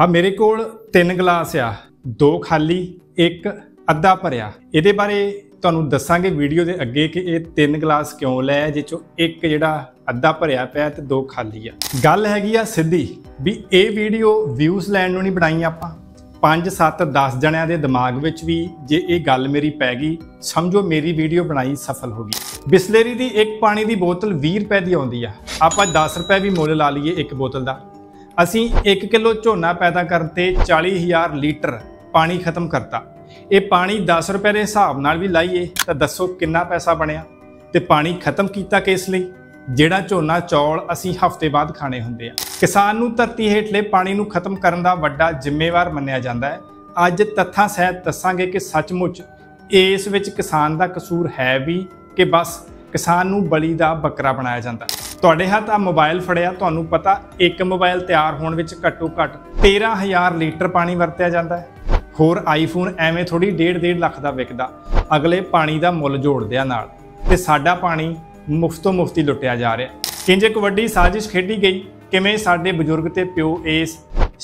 ਆ ਮੇਰੇ ਕੋਲ ਤਿੰਨ ਗਲਾਸ ਆ ਦੋ ਖਾਲੀ ਇੱਕ ਅੱਧਾ ਭਰਿਆ ਇਹਦੇ ਬਾਰੇ ਤੁਹਾਨੂੰ ਦੱਸਾਂਗੇ ਵੀਡੀਓ ਦੇ ਅੱਗੇ ਕਿ ਇਹ ਤਿੰਨ ਗਲਾਸ ਕਿਉਂ ਲੈ ਜੇ ਚੋਂ ਇੱਕ ਜਿਹੜਾ ਅੱਧਾ ਭਰਿਆ ਪਿਆ ਤੇ ਦੋ ਖਾਲੀ ਆ ਗੱਲ ਹੈਗੀ ਆ ਸਿੱਧੀ ਵੀ ਇਹ ਵੀਡੀਓ ਵਿਊਜ਼ ਲੈਣ ਨੂੰ ਨਹੀਂ ਬਣਾਈ ਆਪਾਂ 5 7 10 ਜਣਿਆਂ ਦੇ ਦਿਮਾਗ ਵਿੱਚ ਵੀ ਜੇ ਇਹ ਗੱਲ ਮੇਰੀ ਪੈ ਗਈ ਸਮਝੋ ਮੇਰੀ ਵੀਡੀਓ ਬਣਾਈ ਸਫਲ ਹੋ ਗਈ ਬਿਸਲੇਰੀ ਦੀ ਇੱਕ ਪਾਣੀ ਦੀ ਬੋਤਲ 20 ਰੁਪਏ ਦੀ ਆਉਂਦੀ ਆ ਆਪਾਂ 10 ਰੁਪਏ ਵੀ ਮੁੱਲ ਲਾ ਲਈਏ ਇੱਕ ਬੋਤਲ ਦਾ ਅਸੀਂ 1 ਕਿਲੋ ਝੋਨਾ ਪੈਦਾ ਕਰਨ ਤੇ 40000 ਲੀਟਰ ਪਾਣੀ ਖਤਮ ਕਰਤਾ ਇਹ ਪਾਣੀ 10 ਰੁਪਏ ਦੇ ਹਿਸਾਬ ਨਾਲ ਵੀ ਲਾਈਏ ਤਾਂ ਦੱਸੋ ਕਿੰਨਾ ਪੈਸਾ ਬਣਿਆ ਤੇ ਪਾਣੀ ਖਤਮ ਕੀਤਾ ਕਿਸ ਲਈ ਜਿਹੜਾ ਝੋਨਾ ਚੌਲ ਅਸੀਂ ਹਫ਼ਤੇ ਬਾਅਦ ਖਾਣੇ ਹੁੰਦੇ ਆ ਕਿਸਾਨ ਨੂੰ ਧਰਤੀ ਹੇਠਲੇ ਪਾਣੀ ਨੂੰ ਖਤਮ ਕਰਨ ਦਾ ਵੱਡਾ ਜ਼ਿੰਮੇਵਾਰ ਮੰਨਿਆ ਜਾਂਦਾ ਹੈ ਅੱਜ ਤੱਥਾਂ ਸਹਿਤ ਦੱਸਾਂਗੇ ਕਿ ਸੱਚਮੁੱਚ ਇਸ ਵਿੱਚ ਕਿਸਾਨ ਦਾ ਕਸੂਰ ਹੈ ਵੀ ਕਿ ਬਸ ਕਿਸਾਨ ਨੂੰ ਬਲੀ ਦਾ ਬੱਕਰਾ ਬਣਾਇਆ ਜਾਂਦਾ ਤੁਹਾਡੇ ਹੱਥ ਆ ਮੋਬਾਈਲ ਫੜਿਆ ਤੁਹਾਨੂੰ ਪਤਾ ਇੱਕ ਮੋਬਾਈਲ ਤਿਆਰ ਹੋਣ ਵਿੱਚ ਘੱਟੋ ਘੱਟ 13000 ਲੀਟਰ ਪਾਣੀ ਵਰਤਿਆ ਜਾਂਦਾ ਹੈ ਹੋਰ ਆਈਫੋਨ ਐਵੇਂ ਥੋੜੀ 1.5 1.5 ਲੱਖ ਦਾ ਵਿਕਦਾ ਅਗਲੇ ਪਾਣੀ ਦਾ ਮੁੱਲ ਜੋੜਦਿਆਂ ਨਾਲ ਤੇ ਸਾਡਾ ਪਾਣੀ ਮੁਫਤੋਂ ਮੁਫਤੀ ਲੁੱਟਿਆ ਜਾ ਰਿਹਾ ਕਿੰਜ ਇੱਕ ਵੱਡੀ ਸਾਜ਼ਿਸ਼ ਖੇਡੀ ਗਈ ਕਿਵੇਂ ਸਾਡੇ ਬਜ਼ੁਰਗ ਤੇ ਪਿਓ ਇਸ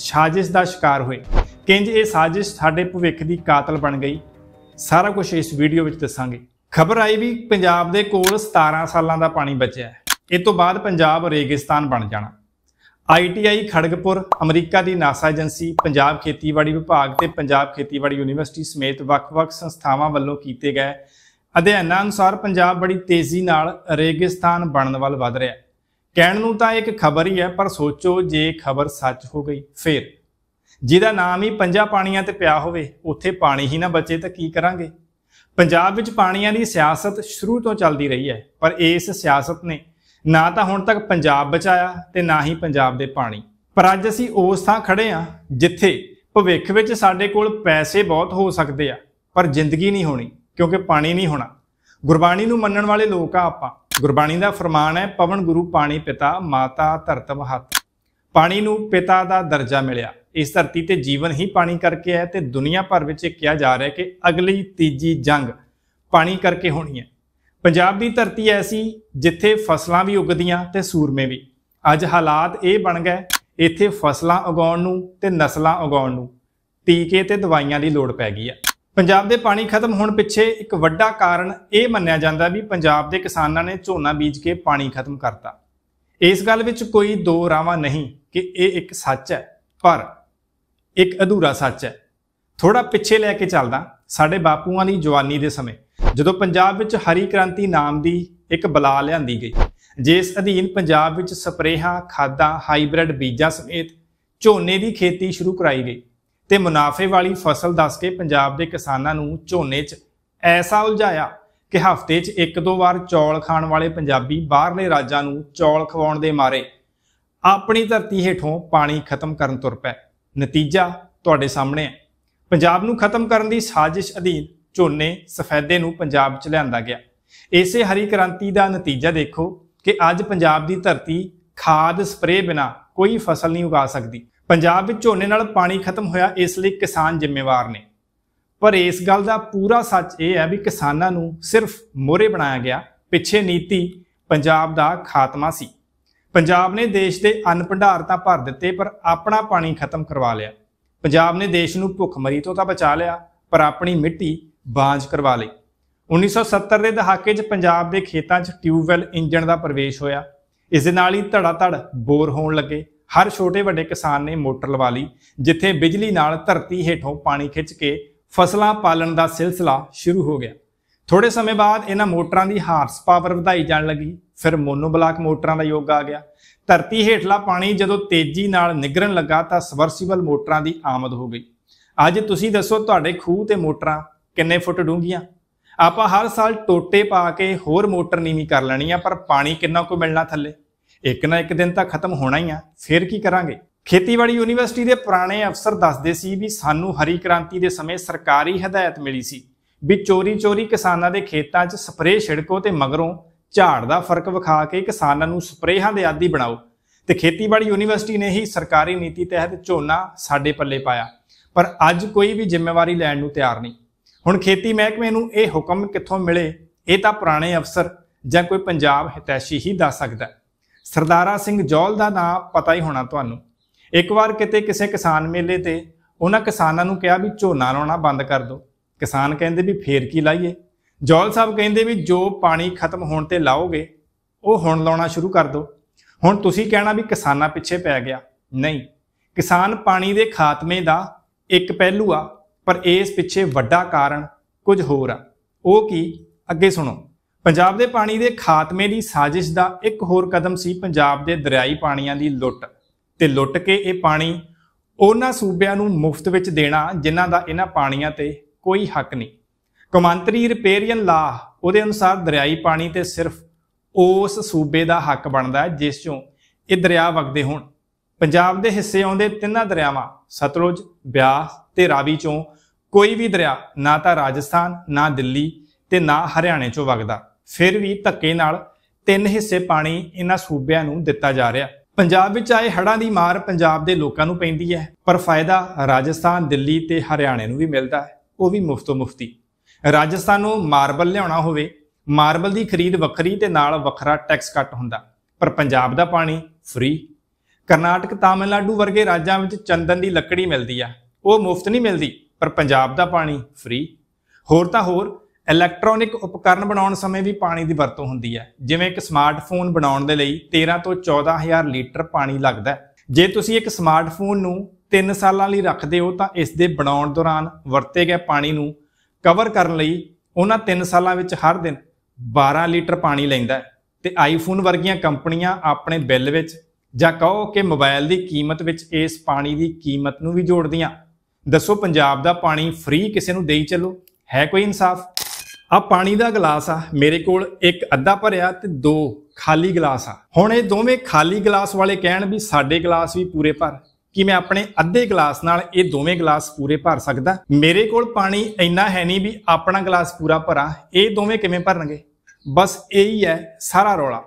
ਸਾਜ਼ਿਸ਼ ਦਾ ਸ਼ਿਕਾਰ ਹੋਏ ਕਿੰਜ ਇਹ ਸਾਜ਼ਿਸ਼ ਸਾਡੇ ਭਵਿੱਖ ਦੀ ਕਾਤਲ ਬਣ ਗਈ ਸਾਰਾ ਕੁਝ ਇਸ ਵੀਡੀਓ ਵਿੱਚ ਦੱਸਾਂਗੇ ਖਬਰ ਆਈ ਵੀ ਪੰਜਾਬ ਦੇ ਕੋਲ 17 ਸਾਲਾਂ ਦਾ ਪਾਣੀ ਬਚਿਆ ਹੈ ਇਹ ਤੋਂ ਬਾਅਦ ਪੰਜਾਬ ਰੇਗਿਸਤਾਨ ਬਣ ਜਾਣਾ ਆਈਟੀਆਈ ਖੜਗਪੁਰ ਅਮਰੀਕਾ ਦੀ ਨਾਸਾ ਏਜੰਸੀ ਪੰਜਾਬ ਖੇਤੀਬਾੜੀ ਵਿਭਾਗ ਤੇ ਪੰਜਾਬ ਖੇਤੀਬਾੜੀ ਯੂਨੀਵਰਸਿਟੀ ਸਮੇਤ ਵੱਖ-ਵੱਖ ਸੰਸਥਾਵਾਂ ਵੱਲੋਂ ਕੀਤੇ ਗਏ ਅਧਿਐਨਾਂ ਅਨੁਸਾਰ ਪੰਜਾਬ ਬੜੀ ਤੇਜ਼ੀ ਨਾਲ ਰੇਗਿਸਤਾਨ ਬਣਨ ਵੱਲ ਵਧ ਰਿਹਾ ਹੈ ਕਹਿਣ ਨੂੰ ਤਾਂ ਇੱਕ ਖਬਰ ਹੀ ਹੈ ਪਰ ਸੋਚੋ ਜੇ ਖਬਰ ਸੱਚ ਹੋ ਗਈ ਫੇਰ ਜਿਹਦਾ ਨਾਮ ਹੀ ਪੰਜਾ ਪਾਣੀਆਂ ਤੇ ਪਿਆ ਹੋਵੇ ਉੱਥੇ ਪਾਣੀ ਹੀ ਨਾ ਬਚੇ ਤਾਂ ਕੀ ਕਰਾਂਗੇ ਪੰਜਾਬ ਵਿੱਚ ਪਾਣੀਆਂ ਦੀ ਸਿਆਸਤ ਸ਼ੁਰੂ ਤੋਂ ਚੱਲਦੀ ਰਹੀ ਹੈ ਪਰ ਇਸ ਸਿਆਸਤ ਨੇ ਨਾ ਤਾਂ ਹੁਣ ਤੱਕ ਪੰਜਾਬ ਬਚਾਇਆ ਤੇ ਨਾ ਹੀ ਪੰਜਾਬ ਦੇ ਪਾਣੀ ਪਰ ਅੱਜ ਅਸੀਂ ਉਸ ਥਾਂ ਖੜੇ ਆ ਜਿੱਥੇ ਭਵਿੱਖ ਵਿੱਚ ਸਾਡੇ ਕੋਲ ਪੈਸੇ ਬਹੁਤ ਹੋ ਸਕਦੇ ਆ ਪਰ ਜ਼ਿੰਦਗੀ ਨਹੀਂ ਹੋਣੀ ਕਿਉਂਕਿ ਪਾਣੀ ਨਹੀਂ ਹੋਣਾ ਗੁਰਬਾਣੀ ਨੂੰ ਮੰਨਣ ਵਾਲੇ ਲੋਕ ਆ ਆਪਾਂ ਗੁਰਬਾਣੀ ਦਾ ਫਰਮਾਨ ਹੈ ਪਵਨ ਗੁਰੂ ਪਾਣੀ ਪਿਤਾ ਮਾਤਾ ਧਰਤ ਮਹਤ ਪਾਣੀ ਨੂੰ ਪਿਤਾ ਦਾ ਦਰਜਾ ਮਿਲਿਆ ਇਸ ਧਰਤੀ ਤੇ ਜੀਵਨ ਹੀ ਪਾਣੀ ਕਰਕੇ ਹੈ ਤੇ ਦੁਨੀਆ ਭਰ ਵਿੱਚ ਇਹ ਕਿਹਾ ਜਾ ਰਿਹਾ ਹੈ ਕਿ ਅਗਲੀ ਤੀਜੀ ਜੰਗ ਪਾਣੀ ਕਰਕੇ ਹੋਣੀ ਹੈ ਪੰਜਾਬ ਦੀ ਧਰਤੀ ਐਸੀ ਜਿੱਥੇ ਫਸਲਾਂ ਵੀ ਉਗਦੀਆਂ ਤੇ ਸੂਰਮੇ ਵੀ ਅੱਜ ਹਾਲਾਤ ਇਹ ਬਣ ਗਏ ਇੱਥੇ ਫਸਲਾਂ ਉਗਾਉਣ ਨੂੰ ਤੇ ਨਸਲਾਂ ਉਗਾਉਣ ਨੂੰ ਟੀਕੇ ਤੇ ਦਵਾਈਆਂ ਦੀ ਲੋੜ ਪੈ ਗਈ ਆ ਪੰਜਾਬ ਦੇ ਪਾਣੀ ਖਤਮ ਹੋਣ ਪਿੱਛੇ ਇੱਕ ਵੱਡਾ ਕਾਰਨ ਇਹ ਮੰਨਿਆ ਜਾਂਦਾ ਵੀ ਪੰਜਾਬ ਦੇ ਕਿਸਾਨਾਂ ਨੇ ਝੋਨਾ ਬੀਜ ਕੇ ਪਾਣੀ ਖਤਮ ਕਰਤਾ ਇਸ ਗੱਲ ਵਿੱਚ ਕੋਈ ਦੋ ਰਾਵਾਂ ਨਹੀਂ ਕਿ ਇਹ ਇੱਕ ਸੱਚ ਹੈ ਪਰ ਇੱਕ ਅਧੂਰਾ ਸੱਚ ਹੈ ਥੋੜਾ ਪਿੱਛੇ ਲੈ ਕੇ ਚੱਲਦਾ ਸਾਡੇ ਬਾਪੂਆਂ ਦੀ ਜਵਾਨੀ ਦੇ ਸਮੇਂ ਜਦੋਂ ਪੰਜਾਬ ਵਿੱਚ ਹਰੀ ਕ੍ਰਾਂਤੀ ਨਾਮ ਦੀ ਇੱਕ ਬਲਾ ਲਿਆਂਦੀ ਗਈ ਜਿਸ ਅਧੀਨ ਪੰਜਾਬ ਵਿੱਚ ਸਪਰੇਹਾਂ ਖਾਦਾਂ ਹਾਈਬ੍ਰਿਡ ਬੀਜਾਂ ਸਮੇਤ ਝੋਨੇ ਦੀ ਖੇਤੀ ਸ਼ੁਰੂ ਕਰਾਈ ਗਈ ਤੇ ਮੁਨਾਫੇ ਵਾਲੀ ਫਸਲ ਦੱਸ ਕੇ ਪੰਜਾਬ ਦੇ ਕਿਸਾਨਾਂ ਨੂੰ ਝੋਨੇ 'ਚ ਐਸਾ ਉਲਝਾਇਆ ਕਿ ਹਫ਼ਤੇ 'ਚ ਇੱਕ ਦੋ ਵਾਰ ਚੌਲ ਖਾਣ ਵਾਲੇ ਪੰਜਾਬੀ ਬਾਹਰਲੇ ਰਾਜਾਂ ਨੂੰ ਚੌਲ ਖਵਾਉਣ ਦੇ ਮਾਰੇ ਆਪਣੀ ਧਰਤੀ ਹੇਠੋਂ ਪਾਣੀ ਖਤਮ ਕਰਨ ਤੁਰ ਪਏ ਨਤੀਜਾ ਤੁਹਾਡੇ ਸਾਹਮਣੇ ਹੈ ਪੰਜਾਬ ਨੂੰ ਖਤਮ ਕਰਨ ਦੀ ਸਾਜ਼ਿਸ਼ ਅਧੀਨ ਝੋਨੇ ਸਫੈਦੇ ਨੂੰ ਪੰਜਾਬ 'ਚ ਲਿਆਂਦਾ ਗਿਆ ਇਸੇ ਹਰੀ ਕ੍ਰਾਂਤੀ ਦਾ ਨਤੀਜਾ ਦੇਖੋ ਕਿ ਅੱਜ ਪੰਜਾਬ ਦੀ ਧਰਤੀ ਖਾਦ ਸਪਰੇ ਬਿਨਾ ਕੋਈ ਫਸਲ ਨਹੀਂ ਉਗਾ ਸਕਦੀ ਪੰਜਾਬ ਵਿੱਚ ਝੋਨੇ ਨਾਲ ਪਾਣੀ ਖਤਮ ਹੋਇਆ ਇਸ ਲਈ ਕਿਸਾਨ ਜ਼ਿੰਮੇਵਾਰ ਨੇ ਪਰ ਇਸ ਗੱਲ ਦਾ ਪੂਰਾ ਸੱਚ ਇਹ ਹੈ ਵੀ ਕਿਸਾਨਾਂ ਨੂੰ ਸਿਰਫ ਮੋਰੇ ਬਣਾਇਆ ਗਿਆ ਪਿੱਛੇ ਨੀਤੀ ਪੰਜਾਬ ਦਾ ਖਾਤਮਾ ਸੀ ਪੰਜਾਬ ਨੇ ਦੇਸ਼ ਦੇ ਅੰਨ ਭੰਡਾਰ ਤਾਂ ਭਰ ਦਿੱਤੇ ਪਰ ਆਪਣਾ ਪਾਣੀ ਖਤਮ ਕਰਵਾ ਲਿਆ ਪੰਜਾਬ ਨੇ ਦੇਸ਼ ਨੂੰ ਭੁੱਖਮਰੀ ਤੋਂ ਤਾਂ ਬਚਾ ਲਿਆ ਪਰ ਆਪਣੀ ਮਿੱਟੀ ਬਾਂਝ ਕਰਵਾ ਲਈ 1970 ਦੇ ਦਹਾਕੇ 'ਚ ਪੰਜਾਬ ਦੇ ਖੇਤਾਂ 'ਚ ਟਿਊਬਵੈਲ ਇੰਜਣ ਦਾ ਪ੍ਰਵੇਸ਼ ਹੋਇਆ ਇਸ ਦੇ ਨਾਲ ਹੀ ਧੜਾ ਧੜ ਬੋਰ ਹੋਣ ਲੱਗੇ ਹਰ ਛੋਟੇ ਵੱਡੇ ਕਿਸਾਨ ਨੇ ਮੋਟਰ ਲਵਾ ਲਈ ਜਿੱਥੇ ਬਿਜਲੀ ਨਾਲ ਧਰਤੀ ਹੇਠੋਂ ਪਾਣੀ ਖਿੱਚ ਕੇ ਫਸਲਾਂ ਪਾਲਣ ਦਾ ਸਿਲਸਿਲਾ ਸ਼ੁਰੂ ਹੋ ਗਿਆ ਥੋੜੇ ਸਮੇਂ ਬਾਅਦ ਇਹਨਾਂ ਮੋਟਰਾਂ ਦੀ ਹਾਰਸ ਪਾਵਰ ਵਧਾਈ ਜਾਣ ਲੱਗੀ ਫਿਰ ਮੋਨੋਬਲਾਕ ਮੋਟਰਾਂ ਦਾ ਯੁੱਗ ਆ ਗਿਆ ਧਰਤੀ ਹੇਠਲਾ ਪਾਣੀ ਜਦੋਂ ਤੇਜ਼ੀ ਨਾਲ ਨਿਗਰਨ ਲੱਗਾ ਤਾਂ ਸਬਰਸੀਬਲ ਮੋਟਰਾਂ ਦੀ ਆਮਦ ਹੋ ਗਈ ਅੱਜ ਤੁਸੀਂ ਦੱਸੋ ਤੁਹਾਡੇ ਖੂਹ ਤੇ ਮੋਟਰਾਂ ਕਿੰਨੇ ਫੁੱਟ ਡੂੰਘੀਆਂ ਆਪਾਂ ਹਰ ਸਾਲ ਟੋਟੇ ਪਾ ਕੇ ਹੋਰ ਮੋਟਰ ਨੀਵੀਂ ਕਰ ਲੈਣੀ ਆ ਪਰ ਪਾਣੀ ਕਿੰਨਾ ਕੁ ਮਿਲਣਾ ਥੱਲੇ ਇੱਕ ਨਾ ਇੱਕ ਦਿਨ ਤਾਂ ਖਤਮ ਹੋਣਾ ਹੀ ਆ ਫਿਰ ਕੀ ਕਰਾਂਗੇ ਖੇਤੀਬਾੜੀ ਯੂਨੀਵਰਸਿਟੀ ਦੇ ਪੁਰਾਣੇ ਅਫਸਰ ਦੱਸਦੇ ਸੀ ਵੀ ਸਾਨੂੰ ਹਰੀ ਕ੍ਰਾਂਤੀ ਦੇ ਸਮੇਂ ਸਰਕਾਰੀ ਹਦਾਇਤ ਮਿਲੀ ਸੀ ਵੀ ਚੋਰੀ-ਚੋਰੀ ਕਿਸਾਨਾਂ ਦੇ ਖੇਤਾਂ 'ਚ ਸਪਰੇਅ ਛਿੜਕੋ ਤੇ ਮਗਰੋਂ ਝਾੜ ਦਾ ਫਰਕ ਵਿਖਾ ਕੇ ਕਿਸਾਨਾਂ ਨੂੰ ਸਪਰੇਹਾਂ ਦੇ ਆਦੀ ਬਣਾਓ ਤੇ ਖੇਤੀਬਾੜੀ ਯੂਨੀਵਰਸਿਟੀ ਨੇ ਹੀ ਸਰਕਾਰੀ ਨੀਤੀ ਤਹਿਤ ਝੋਨਾ ਸਾਡੇ ਪੱਲੇ ਪਾਇਆ ਪਰ ਅੱਜ ਕੋਈ ਵੀ ਜ਼ਿੰਮੇਵਾਰੀ ਲੈਣ ਨੂੰ ਤਿਆਰ ਨਹੀਂ ਹੁਣ ਖੇਤੀ ਮਹਿਕਮੇ ਨੂੰ ਇਹ ਹੁਕਮ ਕਿੱਥੋਂ ਮਿਲੇ ਇਹ ਤਾਂ ਪੁਰਾਣੇ ਅਫਸਰ ਜਾਂ ਕੋਈ ਪੰਜਾਬ ਹਿਤੈਸ਼ੀ ਹੀ ਦੱਸ ਸਕਦਾ ਸਰਦਾਰਾ ਸਿੰਘ ਜੋਲ ਦਾ ਨਾਮ ਪਤਾ ਹੀ ਹੋਣਾ ਤੁਹਾਨੂੰ ਇੱਕ ਵਾਰ ਕਿਤੇ ਕਿਸੇ ਕਿਸਾਨ ਮੇਲੇ ਤੇ ਉਹਨਾਂ ਕਿਸਾਨਾਂ ਨੂੰ ਕਿਹਾ ਵੀ ਝੋਨਾ ਲਾਉਣਾ ਬੰਦ ਕਰ ਦਿਓ ਕਿਸਾਨ ਕਹਿੰਦੇ ਵੀ ਫੇਰ ਕੀ ਲਾਈਏ ਜੋਲ ਸਾਹਿਬ ਕਹਿੰਦੇ ਵੀ ਜੋ ਪਾਣੀ ਖਤਮ ਹੋਣ ਤੇ ਲਾਓਗੇ ਉਹ ਹੁਣ ਲਾਉਣਾ ਸ਼ੁਰੂ ਕਰ ਦਿਓ ਹੁਣ ਤੁਸੀਂ ਕਹਿਣਾ ਵੀ ਕਿਸਾਨਾਂ ਪਿੱਛੇ ਪੈ ਗਿਆ ਨਹੀਂ ਕਿਸਾਨ ਪਾਣੀ ਦੇ ਖਾਤਮੇ ਦਾ ਇੱਕ ਪਹਿਲੂ ਆ ਪਰ ਇਸ ਪਿੱਛੇ ਵੱਡਾ ਕਾਰਨ ਕੁਝ ਹੋਰ ਆ ਉਹ ਕੀ ਅੱਗੇ ਸੁਣੋ ਪੰਜਾਬ ਦੇ ਪਾਣੀ ਦੇ ਖਾਤਮੇ ਦੀ ਸਾਜ਼ਿਸ਼ ਦਾ ਇੱਕ ਹੋਰ ਕਦਮ ਸੀ ਪੰਜਾਬ ਦੇ ਦਰਿਆਈ ਪਾਣੀਆਂ ਦੀ ਲੁੱਟ ਤੇ ਲੁੱਟ ਕੇ ਇਹ ਪਾਣੀ ਉਹਨਾਂ ਸੂਬਿਆਂ ਨੂੰ ਮੁਫਤ ਵਿੱਚ ਦੇਣਾ ਜਿਨ੍ਹਾਂ ਦਾ ਇਹਨਾਂ ਪਾਣੀਆਂ ਤੇ ਕੋਈ ਹੱਕ ਨਹੀਂ ਕਮਾਂਤਰੀ ਰਿਪੇਰੀਅਨ ਲਾ ਉਹਦੇ ਅਨੁਸਾਰ ਦਰਿਆਈ ਪਾਣੀ ਤੇ ਸਿਰਫ ਉਸ ਸੂਬੇ ਦਾ ਹੱਕ ਬਣਦਾ ਹੈ ਜਿਸ ਚੋਂ ਇਹ ਦਰਿਆ ਵਗਦੇ ਹੋਣ ਪੰਜਾਬ ਦੇ ਹਿੱਸੇ ਆਉਂਦੇ ਤਿੰਨਾਂ ਦਰਿਆਵਾਂ ਸਤਲੁਜ ਬਿਆਸ ਤੇ ਰਾਵੀ ਚੋਂ ਕੋਈ ਵੀ ਦਰਿਆ ਨਾ ਤਾਂ ਰਾਜਸਥਾਨ ਨਾ ਦਿੱਲੀ ਤੇ ਨਾ ਹਰਿਆਣੇ ਚੋਂ ਵਗਦਾ ਫਿਰ ਵੀ ਧੱਕੇ ਨਾਲ ਤਿੰਨ ਹਿੱਸੇ ਪਾਣੀ ਇਹਨਾਂ ਸੂਬਿਆਂ ਨੂੰ ਦਿੱਤਾ ਜਾ ਰਿਹਾ ਪੰਜਾਬ ਵਿੱਚ ਆਏ ਹੜ੍ਹਾਂ ਦੀ ਮਾਰ ਪੰਜਾਬ ਦੇ ਲੋਕਾਂ ਨੂੰ ਪੈਂਦੀ ਹੈ ਪਰ ਫਾਇਦਾ ਰਾਜਸਥਾਨ ਦਿੱਲੀ ਤੇ ਹਰਿਆਣੇ ਨੂੰ ਵੀ ਮਿਲਦਾ ਹੈ ਉਹ ਵੀ ਮੁਫਤੋ ਮੁਫਤੀ ਰਾਜਸਥਾਨ ਨੂੰ ਮਾਰਬਲ ਲਿਆਉਣਾ ਹੋਵੇ ਮਾਰਬਲ ਦੀ ਖਰੀਦ ਵੱਖਰੀ ਤੇ ਨਾਲ ਵੱਖਰਾ ਟੈਕਸ ਕੱਟ ਹੁੰਦਾ ਪਰ ਪੰਜਾਬ ਦਾ ਪਾਣੀ ਫ੍ਰੀ ਕਰਨਾਟਕ ਤਾਮਿਲਨਾਡੂ ਵਰਗੇ ਰਾਜਾਂ ਵਿੱਚ ਚੰਦਨ ਦੀ ਲੱਕੜੀ ਮਿਲਦੀ ਆ ਉਹ ਮੁਫਤ ਨਹੀਂ ਮਿਲਦੀ ਪਰ ਪੰਜਾਬ ਦਾ ਪਾਣੀ ਫ੍ਰੀ ਹੋਰ ਤਾਂ ਹੋਰ ਇਲੈਕਟ੍ਰੋਨਿਕ ਉਪਕਰਨ ਬਣਾਉਣ ਸਮੇਂ ਵੀ ਪਾਣੀ ਦੀ ਵਰਤੋਂ ਹੁੰਦੀ ਹੈ ਜਿਵੇਂ ਇੱਕ ਸਮਾਰਟਫੋਨ ਬਣਾਉਣ ਦੇ ਲਈ 13 ਤੋਂ 14000 ਲੀਟਰ ਪਾਣੀ ਲੱਗਦਾ ਹੈ ਜੇ ਤੁਸੀਂ ਇੱਕ ਸਮਾਰਟਫੋਨ ਨੂੰ 3 ਸਾਲਾਂ ਲਈ ਰੱਖਦੇ ਹੋ ਤਾਂ ਇਸ ਦੇ ਬਣਾਉਣ ਦੌਰਾਨ ਵਰਤੇ ਗਏ ਪਾਣੀ ਨੂੰ ਕਵਰ ਕਰਨ ਲਈ ਉਹਨਾਂ 3 ਸਾਲਾਂ ਵਿੱਚ ਹਰ ਦਿਨ 12 ਲੀਟਰ ਪਾਣੀ ਲੈਂਦਾ ਤੇ ਆਈਫੋਨ ਵਰਗੀਆਂ ਕੰਪਨੀਆਂ ਆਪਣੇ ਬਿੱਲ ਵਿੱਚ ਜਾਂ ਕਹੋ ਕਿ ਮੋਬਾਈਲ ਦੀ ਕੀਮਤ ਵਿੱਚ ਇਸ ਪਾਣੀ ਦੀ ਕੀਮਤ ਨੂੰ ਵੀ ਜੋੜਦੀਆਂ ਦੱਸੋ ਪੰਜਾਬ ਦਾ ਪਾਣੀ ਫ੍ਰੀ ਕਿਸੇ ਨੂੰ ਦੇਈ ਚੱਲੋ ਹੈ ਕੋਈ ਇਨਸਾਫ ਆ ਪਾਣੀ ਦਾ ਗਲਾਸ ਆ ਮੇਰੇ ਕੋਲ ਇੱਕ ਅੱਧਾ ਭਰਿਆ ਤੇ ਦੋ ਖਾਲੀ ਗਲਾਸ ਆ ਹੁਣ ਇਹ ਦੋਵੇਂ ਖਾਲੀ ਗਲਾਸ ਵਾਲੇ ਕਹਿਣ ਵੀ ਸਾਡੇ ਗਲਾਸ ਵੀ ਪੂਰੇ ਭਰ ਕਿ ਮੈਂ ਆਪਣੇ ਅੱਧੇ ਗਲਾਸ ਨਾਲ ਇਹ ਦੋਵੇਂ ਗਲਾਸ ਪੂਰੇ ਭਰ ਸਕਦਾ ਮੇਰੇ ਕੋਲ ਪਾਣੀ ਇੰਨਾ ਹੈ ਨਹੀਂ ਵੀ ਆਪਣਾ ਗਲਾਸ ਪੂਰਾ ਭਰਾਂ ਇਹ ਦੋਵੇਂ ਕਿਵੇਂ ਭਰਨਗੇ ਬਸ ਇਹੀ ਹੈ ਸਾਰਾ ਰੋਲਾ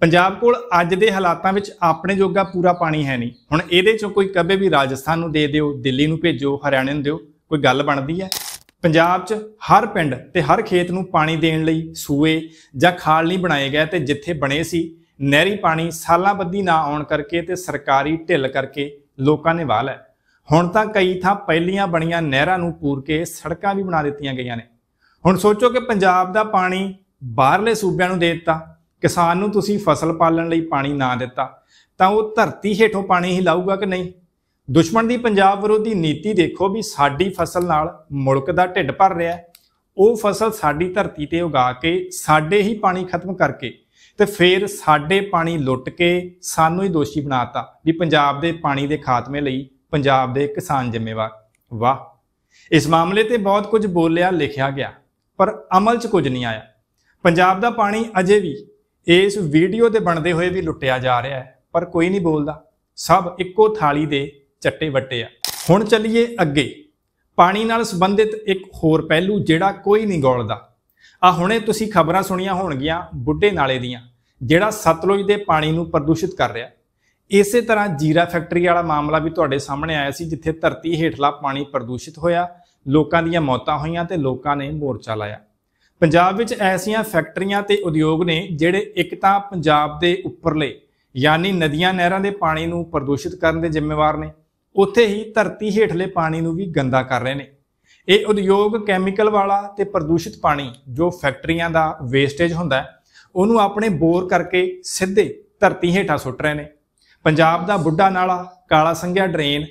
ਪੰਜਾਬ ਕੋਲ ਅੱਜ ਦੇ ਹਾਲਾਤਾਂ ਵਿੱਚ ਆਪਣੇ ਜੋਗਾ ਪੂਰਾ ਪਾਣੀ ਹੈ ਨਹੀਂ ਹੁਣ ਇਹਦੇ ਚੋਂ ਕੋਈ ਕਦੇ ਵੀ ਰਾਜਸਥਾਨ ਨੂੰ ਦੇ ਦਿਓ ਦਿੱਲੀ ਨੂੰ ਭੇਜੋ ਹਰਿਆਣੇ ਨੂੰ ਦਿਓ ਕੋਈ ਗੱਲ ਬਣਦੀ ਹੈ ਪੰਜਾਬ 'ਚ ਹਰ ਪਿੰਡ ਤੇ ਹਰ ਖੇਤ ਨੂੰ ਪਾਣੀ ਦੇਣ ਲਈ ਸੂਏ ਜਾਂ ਖਾਲ ਨਹੀਂ ਬਣਾਏ ਗਏ ਤੇ ਜਿੱਥੇ ਬਣੇ ਸੀ ਨਹਿਰੀ ਪਾਣੀ ਸਾਲਾਂ ਬੱਦੀ ਨਾ ਆਉਣ ਕਰਕੇ ਤੇ ਸਰਕਾਰੀ ਢਿੱਲ ਕਰਕੇ ਲੋਕਾਂ ਨੇ ਵਾਹ ਲੈ ਹੁਣ ਤਾਂ ਕਈ ਥਾਂ ਪਹਿਲੀਆਂ ਬਣੀਆਂ ਨਹਿਰਾਂ ਨੂੰ ਪੂਰ ਕੇ ਸੜਕਾਂ ਵੀ ਬਣਾ ਦਿੱਤੀਆਂ ਗਈਆਂ ਨੇ ਹੁਣ ਸੋਚੋ ਕਿ ਪੰਜਾਬ ਦਾ ਪਾਣੀ ਬਾਹਰਲੇ ਸੂਬਿਆਂ ਨੂੰ ਦੇ ਦਿੱਤਾ ਕਿਸਾਨ ਨੂੰ ਤੁਸੀਂ ਫਸਲ ਪਾਲਣ ਲਈ ਪਾਣੀ ਨਾ ਦਿੱਤਾ ਤਾਂ ਉਹ ਧਰਤੀ ਹੇਠੋਂ ਪਾਣੀ ਹੀ ਲਾਊਗਾ ਕਿ ਨਹੀਂ ਦੁਸ਼ਮਣ ਦੀ ਪੰਜਾਬ ਵਿਰੋਧੀ ਨੀਤੀ ਦੇਖੋ ਵੀ ਸਾਡੀ ਫਸਲ ਨਾਲ ਮੁਲਕ ਦਾ ਢਿੱਡ ਭਰ ਰਿਹਾ ਹੈ ਉਹ ਫਸਲ ਸਾਡੀ ਧਰਤੀ ਤੇ ਉਗਾ ਕੇ ਸਾਡੇ ਹੀ ਪਾਣੀ ਖਤਮ ਕਰਕੇ ਤੇ ਫਿਰ ਸਾਡੇ ਪਾਣੀ ਲੁੱਟ ਕੇ ਸਾਨੂੰ ਹੀ ਦੋਸ਼ੀ ਬਣਾਤਾ ਵੀ ਪੰਜਾਬ ਦੇ ਪਾਣੀ ਦੇ ਖਾਤਮੇ ਲਈ ਪੰਜਾਬ ਦੇ ਕਿਸਾਨ ਜ਼ਿੰਮੇਵਾਰ ਵਾਹ ਇਸ ਮਾਮਲੇ ਤੇ ਬਹੁਤ ਕੁਝ ਬੋਲਿਆ ਲਿਖਿਆ ਗਿਆ ਪਰ ਅਮਲ 'ਚ ਕੁਝ ਨਹੀਂ ਆਇਆ ਪੰਜਾਬ ਦਾ ਪਾਣੀ ਅਜੇ ਵੀ ਇਸ ਵੀਡੀਓ ਦੇ ਬਣਦੇ ਹੋਏ ਵੀ ਲੁੱਟਿਆ ਜਾ ਰਿਹਾ ਹੈ ਪਰ ਕੋਈ ਨਹੀਂ ਬੋਲਦਾ ਸਭ ਇੱਕੋ ਥਾਲੀ ਦੇ ਚੱਟੇ ਵੱਟੇ ਆ ਹੁਣ ਚੱਲੀਏ ਅੱਗੇ ਪਾਣੀ ਨਾਲ ਸੰਬੰਧਿਤ ਇੱਕ ਹੋਰ ਪਹਿਲੂ ਜਿਹੜਾ ਕੋਈ ਨਹੀਂ ਗੋਲਦਾ ਆ ਹੁਣੇ ਤੁਸੀਂ ਖਬਰਾਂ ਸੁਣੀਆਂ ਹੋਣਗੀਆਂ ਬੁੱਢੇ ਨਾਲੇ ਦੀਆਂ ਜਿਹੜਾ ਸਤਲੁਜ ਦੇ ਪਾਣੀ ਨੂੰ ਪ੍ਰਦੂਸ਼ਿਤ ਕਰ ਰਿਹਾ ਇਸੇ ਤਰ੍ਹਾਂ ਜੀਰਾ ਫੈਕਟਰੀ ਵਾਲਾ ਮਾਮਲਾ ਵੀ ਤੁਹਾਡੇ ਸਾਹਮਣੇ ਆਇਆ ਸੀ ਜਿੱਥੇ ਧਰਤੀ ਹੇਠਲਾ ਪਾਣੀ ਪ੍ਰਦੂਸ਼ਿਤ ਹੋਇਆ ਲੋਕਾਂ ਦੀਆਂ ਮੌਤਾਂ ਹੋਈਆਂ ਤੇ ਲੋਕਾਂ ਨੇ ਮੋਰਚਾ ਲਾਇਆ ਪੰਜਾਬ ਵਿੱਚ ਐਸੀਆਂ ਫੈਕਟਰੀਆਂ ਤੇ ਉਦਯੋਗ ਨੇ ਜਿਹੜੇ ਇੱਕ ਤਾਂ ਪੰਜਾਬ ਦੇ ਉੱਪਰਲੇ ਯਾਨੀ ਨਦੀਆਂ ਨਹਿਰਾਂ ਦੇ ਪਾਣੀ ਨੂੰ ਪ੍ਰਦੂਸ਼ਿਤ ਕਰਨ ਦੇ ਜ਼ਿੰਮੇਵਾਰ ਨੇ ਉੱਥੇ ਹੀ ਧਰਤੀ ਹੇਠਲੇ ਪਾਣੀ ਨੂੰ ਵੀ ਗੰਦਾ ਕਰ ਰਹੇ ਨੇ ਇਹ ਉਦਯੋਗ ਕੈਮੀਕਲ ਵਾਲਾ ਤੇ ਪ੍ਰਦੂਸ਼ਿਤ ਪਾਣੀ ਜੋ ਫੈਕਟਰੀਆਂ ਦਾ ਵੇਸਟੇਜ ਹੁੰਦਾ ਉਹਨੂੰ ਆਪਣੇ ਬੋਰ ਕਰਕੇ ਸਿੱਧੇ ਧਰਤੀ ਹੇਠਾਂ ਸੁੱਟ ਰਹੇ ਨੇ ਪੰਜਾਬ ਦਾ ਬੁੱਢਾ ਨਾਲਾ ਕਾਲਾ ਸੰਘਿਆ ਡਰੇਨ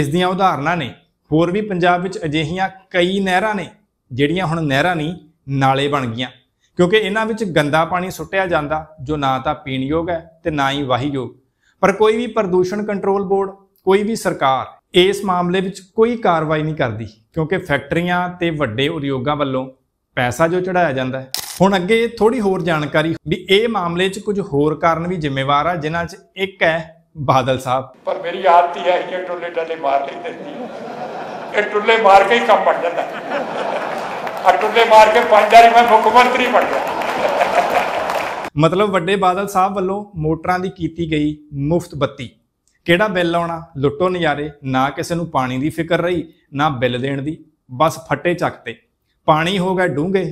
ਇਸ ਦੀਆਂ ਉਦਾਹਰਨਾਂ ਨੇ ਹੋਰ ਵੀ ਪੰਜਾਬ ਵਿੱਚ ਅਜਿਹੀਆਂ ਕਈ ਨਹਿਰਾਂ ਨੇ ਜਿਹੜੀਆਂ ਹੁਣ ਨਹਿਰਾਂ ਨਹੀਂ ਨਾਲੇ ਬਣ ਗਈਆਂ ਕਿਉਂਕਿ ਇਹਨਾਂ ਵਿੱਚ ਗੰਦਾ ਪਾਣੀ ਸੁੱਟਿਆ ਜਾਂਦਾ ਜੋ ਨਾ ਤਾਂ ਪੀਣ ਯੋਗ ਹੈ ਤੇ ਨਾ ਹੀ ਵਾਹੀ ਯੋਗ ਪਰ ਕੋਈ ਵੀ ਪ੍ਰਦੂਸ਼ਣ ਕੰਟਰੋਲ ਬੋਰਡ ਕੋਈ ਵੀ ਸਰਕਾਰ ਇਸ ਮਾਮਲੇ ਵਿੱਚ ਕੋਈ ਕਾਰਵਾਈ ਨਹੀਂ ਕਰਦੀ ਕਿਉਂਕਿ ਫੈਕਟਰੀਆਂ ਤੇ ਵੱਡੇ ਉਦਯੋਗਾਂ ਵੱਲੋਂ ਪੈਸਾ ਜੋ ਚੜਾਇਆ ਜਾਂਦਾ ਹੈ ਹੁਣ ਅੱਗੇ ਥੋੜੀ ਹੋਰ ਜਾਣਕਾਰੀ ਵੀ ਇਹ ਮਾਮਲੇ 'ਚ ਕੁਝ ਹੋਰ ਕਾਰਨ ਵੀ ਜ਼ਿੰਮੇਵਾਰ ਆ ਜਿਨ੍ਹਾਂ 'ਚ ਇੱਕ ਹੈ ਬਾਦਲ ਸਾਹਿਬ ਪਰ ਮੇਰੀ ਆਦਤ ਹੀ ਹੈ ਕਿ ਟੁੱਲੇ ਟੱਲੇ ਮਾਰ ਲੈਂਦੇ ਇਹ ਟੁੱਲੇ ਮਾਰ ਕੇ ਹੀ ਕੰਮ ਬਣ ਜਾਂਦਾ ਅਰਕੁੱਟੇ ਮਾਰ ਕੇ ਪੰਜ ਵਾਰੀ ਮੈਂ ਮੁੱਖ ਮੰਤਰੀ ਬਣ ਗਿਆ ਮਤਲਬ ਵੱਡੇ ਬਾਦਲ ਸਾਹਿਬ ਵੱਲੋਂ ਮੋਟਰਾਂ ਦੀ ਕੀਤੀ ਗਈ ਮੁਫਤ ਬੱਤੀ ਕਿਹੜਾ ਬਿੱਲ ਆਉਣਾ ਲੁੱਟੋ ਨਜ਼ਾਰੇ ਨਾ ਕਿਸੇ ਨੂੰ ਪਾਣੀ ਦੀ ਫਿਕਰ ਰਹੀ ਨਾ ਬਿੱਲ ਦੇਣ ਦੀ ਬਸ ਫੱਟੇ ਚੱਕਤੇ ਪਾਣੀ ਹੋ ਗਿਆ ਡੂੰਗੇ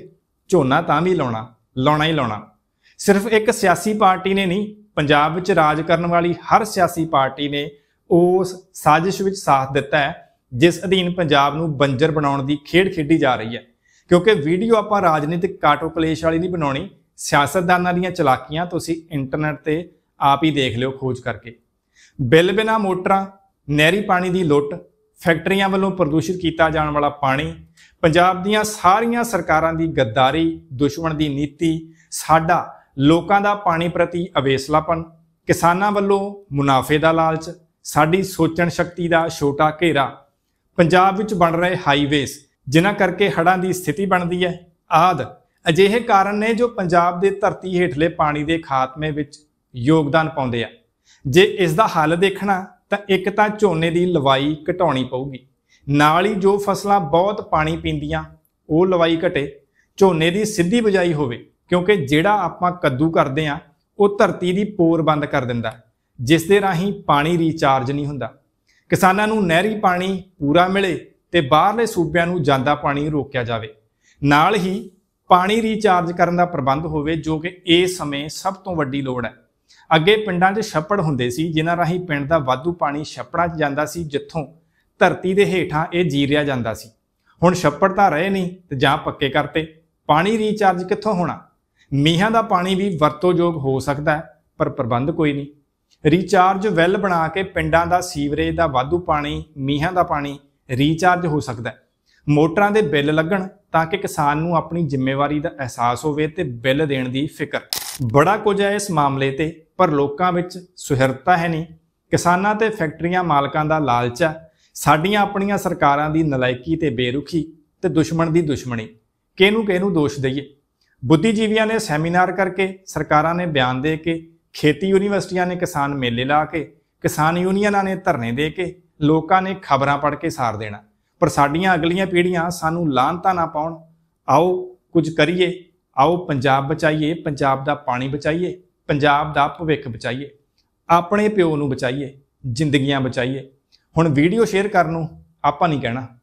ਝੋਨਾ ਤਾਂ ਵੀ ਲਾਉਣਾ ਲਾਉਣਾ ਹੀ ਲਾਉਣਾ ਸਿਰਫ ਇੱਕ ਸਿਆਸੀ ਪਾਰਟੀ ਨੇ ਨਹੀਂ ਪੰਜਾਬ ਵਿੱਚ ਰਾਜ ਕਰਨ ਵਾਲੀ ਹਰ ਸਿਆਸੀ ਪਾਰਟੀ ਨੇ ਉਸ ਸਾਜ਼ਿਸ਼ ਵਿੱਚ ਸਾਥ ਦਿੱਤਾ ਹੈ ਜਿਸ ਅਧੀਨ ਪੰਜਾਬ ਨੂੰ ਬੰਜਰ ਬਣਾਉਣ ਦੀ ਖੇਡ ਖੇਡੀ ਜਾ ਰਹੀ ਹੈ ਕਿਉਂਕਿ ਵੀਡੀਓ ਆਪਾਂ ਰਾਜਨੀਤਿਕ ਕਾਟੋ ਕਲੇਸ਼ ਵਾਲੀ ਨਹੀਂ ਬਣਾਉਣੀ ਸਿਆਸਤਦਾਨਾਂ ਦੀਆਂ ਚਲਾਕੀਆਂ ਤੁਸੀਂ ਇੰਟਰਨੈਟ ਤੇ ਆਪ ਹੀ ਦੇਖ ਲਿਓ ਖੋਜ ਕਰਕੇ ਬਿੱਲ ਬਿਨਾ ਮੋਟਰਾਂ ਨਹਿਰੀ ਪਾਣੀ ਦੀ ਲੁੱਟ ਫੈਕਟਰੀਆਂ ਵੱਲੋਂ ਪ੍ਰਦੂਸ਼ਿਤ ਕੀਤਾ ਜਾਣ ਵਾਲਾ ਪਾਣੀ ਪੰਜਾਬ ਦੀਆਂ ਸਾਰੀਆਂ ਸਰਕਾਰਾਂ ਦੀ ਗੱਦਾਰੀ ਦੁਸ਼ਮਣ ਦੀ ਨੀਤੀ ਸਾਡਾ ਲੋਕਾਂ ਦਾ ਪਾਣੀ ਪ੍ਰਤੀ ਅਵੇਸਲਾਪਨ ਕਿਸਾਨਾਂ ਵੱਲੋਂ ਮੁਨਾਫੇ ਦਾ ਲਾਲਚ ਸਾਡੀ ਸੋਚਣ ਸ਼ਕਤੀ ਦਾ ਛੋਟਾ ਘੇਰਾ ਪੰਜਾਬ ਵਿੱਚ ਬਣ ਰਹੇ ਹਾਈਵੇਜ਼ ਜਿਨ੍ਹਾਂ ਕਰਕੇ ਹੜਾਂ ਦੀ ਸਥਿਤੀ ਬਣਦੀ ਹੈ ਆਦ ਅਜਿਹੇ ਕਾਰਨ ਨੇ ਜੋ ਪੰਜਾਬ ਦੇ ਧਰਤੀ ਹੇਠਲੇ ਪਾਣੀ ਦੇ ਖਾਤਮੇ ਵਿੱਚ ਯੋਗਦਾਨ ਪਾਉਂਦੇ ਆ ਜੇ ਇਸ ਦਾ ਹੱਲ ਦੇਖਣਾ ਤਾਂ ਇੱਕ ਤਾਂ ਝੋਨੇ ਦੀ ਲਵਾਈ ਘਟਾਉਣੀ ਪਊਗੀ ਨਾਲ ਹੀ ਜੋ ਫਸਲਾਂ ਬਹੁਤ ਪਾਣੀ ਪੀਂਦੀਆਂ ਉਹ ਲਵਾਈ ਘਟੇ ਝੋਨੇ ਦੀ ਸਿੱਧੀ ਬਜਾਈ ਹੋਵੇ ਕਿਉਂਕਿ ਜਿਹੜਾ ਆਪਾਂ ਕੱਦੂ ਕਰਦੇ ਆ ਉਹ ਧਰਤੀ ਦੀ ਪੋਰ ਬੰਦ ਕਰ ਦਿੰਦਾ ਜਿਸ ਦੇ ਰਾਹੀਂ ਪਾਣੀ ਰੀਚਾਰਜ ਨਹੀਂ ਹੁੰਦਾ ਕਿਸਾਨਾਂ ਨੂੰ ਨਹਿਰੀ ਪਾਣੀ ਪੂਰਾ ਮਿਲੇ ਤੇ ਬਾਹਰਲੇ ਸੂਬਿਆਂ ਨੂੰ ਜਾਂਦਾ ਪਾਣੀ ਰੋਕਿਆ ਜਾਵੇ ਨਾਲ ਹੀ ਪਾਣੀ ਰੀਚਾਰਜ ਕਰਨ ਦਾ ਪ੍ਰਬੰਧ ਹੋਵੇ ਜੋ ਕਿ ਇਸ ਸਮੇਂ ਸਭ ਤੋਂ ਵੱਡੀ ਲੋੜ ਹੈ ਅੱਗੇ ਪਿੰਡਾਂ 'ਚ ਛੱਪੜ ਹੁੰਦੇ ਸੀ ਜਿਨ੍ਹਾਂ ਰਾਹੀਂ ਪਿੰਡ ਦਾ ਵਾਧੂ ਪਾਣੀ ਛੱਪੜਾਂ 'ਚ ਜਾਂਦਾ ਸੀ ਜਿੱਥੋਂ ਧਰਤੀ ਦੇ ਹੇਠਾਂ ਇਹ ਜੀਰਿਆ ਜਾਂਦਾ ਸੀ ਹੁਣ ਛੱਪੜ ਤਾਂ ਰਹੇ ਨਹੀਂ ਤੇ ਜਾਂ ਪੱਕੇ ਕਰਤੇ ਪਾਣੀ ਰੀਚਾਰਜ ਕਿੱਥੋਂ ਹੋਣਾ ਮੀਂਹਾਂ ਦਾ ਪਾਣੀ ਵੀ ਵਰਤੋਯੋਗ ਹੋ ਸਕਦਾ ਪਰ ਪ੍ਰਬੰਧ ਕੋਈ ਨਹੀਂ ਰੀਚਾਰਜ ਵੈਲ ਬਣਾ ਕੇ ਪਿੰਡਾਂ ਦਾ ਸੀਵਰੇਜ ਦਾ ਵਾਧੂ ਪਾਣੀ ਮੀਂਹਾਂ ਦਾ ਪਾਣੀ ਰੀਚਾਰਜ ਹੋ ਸਕਦਾ ਹੈ ਮੋਟਰਾਂ ਦੇ ਬਿੱਲ ਲੱਗਣ ਤਾਂ ਕਿ ਕਿਸਾਨ ਨੂੰ ਆਪਣੀ ਜ਼ਿੰਮੇਵਾਰੀ ਦਾ ਅਹਿਸਾਸ ਹੋਵੇ ਤੇ ਬਿੱਲ ਦੇਣ ਦੀ ਫਿਕਰ ਬੜਾ ਕੁਝ ਹੈ ਇਸ ਮਾਮਲੇ ਤੇ ਪਰ ਲੋਕਾਂ ਵਿੱਚ ਸੁਹਿਰਤਾ ਹੈ ਨਹੀਂ ਕਿਸਾਨਾਂ ਤੇ ਫੈਕਟਰੀਆਂ ਮਾਲਕਾਂ ਦਾ ਲਾਲਚ ਹੈ ਸਾਡੀਆਂ ਆਪਣੀਆਂ ਸਰਕਾਰਾਂ ਦੀ ਨਲਾਇਕੀ ਤੇ ਬੇਰੁਖੀ ਤੇ ਦੁਸ਼ਮਣ ਦੀ ਦੁਸ਼ਮਣੀ ਕਿਹਨੂੰ ਕਿਹਨੂੰ ਦੋਸ਼ ਦਈਏ ਬੁੱਧੀਜੀਵੀਆਂ ਨੇ ਸੈਮੀਨਾਰ ਕਰਕੇ ਸਰਕਾਰਾਂ ਨੇ ਬਿਆਨ ਦੇ ਕੇ ਖੇਤੀ ਯੂਨੀਵਰਸਿਟੀਆਂ ਨੇ ਕਿਸਾਨ ਮੇਲੇ ਲਾ ਕੇ ਕਿਸਾਨ ਯੂਨੀਅਨਾਂ ਨੇ ਧਰਨੇ ਦੇ ਕੇ ਲੋਕਾਂ ਨੇ ਖਬਰਾਂ ਪੜ੍ਹ ਕੇ ਸਾਰ ਦੇਣਾ ਪਰ ਸਾਡੀਆਂ ਅਗਲੀਆਂ ਪੀੜ੍ਹੀਆਂ ਸਾਨੂੰ ਲਾਂਤਾ ਨਾ ਪਾਉਣ ਆਓ ਕੁਝ ਕਰੀਏ ਆਓ ਪੰਜਾਬ ਬਚਾਈਏ ਪੰਜਾਬ ਦਾ ਪਾਣੀ ਬਚਾਈਏ ਪੰਜਾਬ ਦਾ ਭਵਿੱਖ ਬਚਾਈਏ ਆਪਣੇ ਪਿਓ ਨੂੰ ਬਚਾਈਏ ਜ਼ਿੰਦਗੀਆਂ ਬਚਾਈਏ ਹੁਣ ਵੀਡੀਓ ਸ਼ੇਅਰ ਕਰਨ ਨੂੰ ਆਪਾਂ ਨਹੀਂ ਕਹਿਣਾ